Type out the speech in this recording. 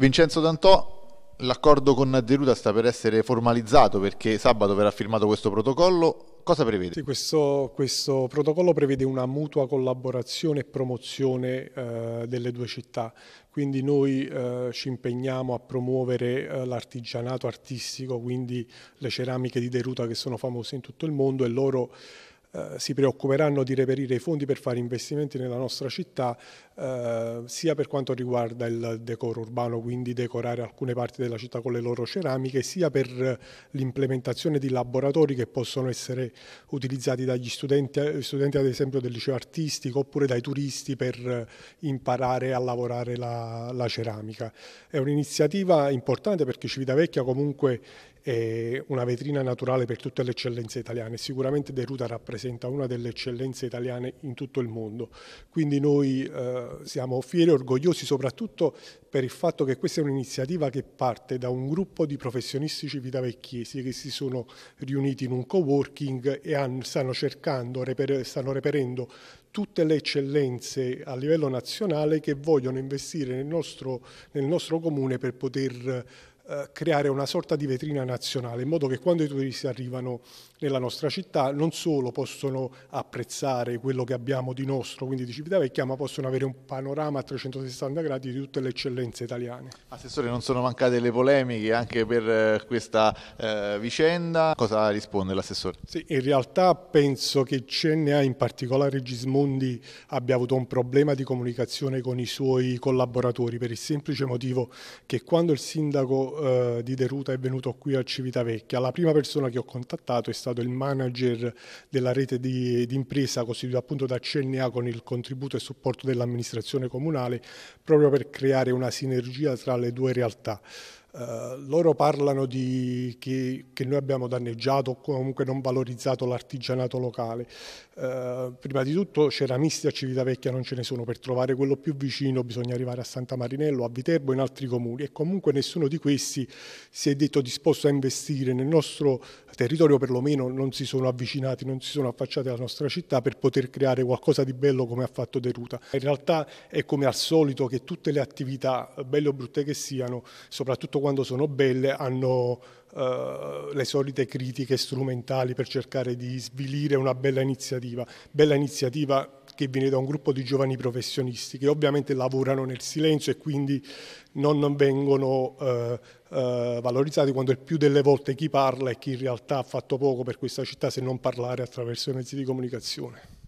Vincenzo D'Antò, l'accordo con Deruta sta per essere formalizzato perché sabato verrà firmato questo protocollo. Cosa prevede? Sì, questo, questo, protocollo prevede una mutua collaborazione e promozione eh, delle due città, quindi noi eh, ci impegniamo a promuovere eh, l'artigianato artistico, quindi le ceramiche di Deruta che sono famose in tutto il mondo e loro eh, si preoccuperanno di reperire i fondi per fare investimenti nella nostra città, eh, sia per quanto riguarda il decoro urbano, quindi decorare alcune parti della città con le loro ceramiche, sia per l'implementazione di laboratori che possono essere utilizzati dagli studenti, eh, studenti ad esempio del liceo artistico oppure dai turisti per imparare a lavorare la, la ceramica. È un'iniziativa importante perché Civitavecchia comunque è una vetrina naturale per tutte le eccellenze italiane, sicuramente Deruta rappresenta rappresenta una delle eccellenze italiane in tutto il mondo. Quindi noi eh, siamo fieri e orgogliosi soprattutto per il fatto che questa è un'iniziativa che parte da un gruppo di professionisti civitavecchiesi che si sono riuniti in un co-working e hanno, stanno cercando, reper, stanno reperendo tutte le eccellenze a livello nazionale che vogliono investire nel nostro, nel nostro comune per poter eh, creare una sorta di vetrina nazionale, in modo che quando i turisti arrivano nella nostra città non solo possono apprezzare quello che abbiamo di nostro, quindi di Civitavecchia, ma possono avere un panorama a 360 gradi di tutte le eccellenze italiane. Assessore, non sono mancate le polemiche anche per eh, questa eh, vicenda. Cosa risponde l'assessore? Sì, in realtà penso che CNA, in particolare Gismondi, abbia avuto un problema di comunicazione con i suoi collaboratori per il semplice motivo che quando il sindaco eh, di Deruta è venuto qui a Civitavecchia. La prima persona che ho contattato è stato il manager della rete di, di impresa costituita appunto da CNA con il contributo e supporto dell'amministrazione comunale proprio per creare una sinergia tra le due realtà. Eh, loro parlano di che, che, noi abbiamo danneggiato o comunque non valorizzato l'artigianato locale. Uh, prima di tutto ceramisti a Civitavecchia non ce ne sono, per trovare quello più vicino bisogna arrivare a Santa Marinello, a Viterbo e in altri comuni e comunque nessuno di questi si è detto disposto a investire nel nostro territorio, perlomeno non si sono avvicinati, non si sono affacciati alla nostra città per poter creare qualcosa di bello come ha fatto Deruta. In realtà è come al solito che tutte le attività, belle o brutte che siano, soprattutto quando sono belle, hanno eh, le solite critiche strumentali per cercare di svilire una bella iniziativa. Bella iniziativa che viene da un gruppo di giovani professionisti che ovviamente lavorano nel silenzio e quindi non vengono eh, eh, valorizzati quando il più delle volte chi parla è chi in realtà ha fatto poco per questa città se non parlare attraverso i mezzi di comunicazione.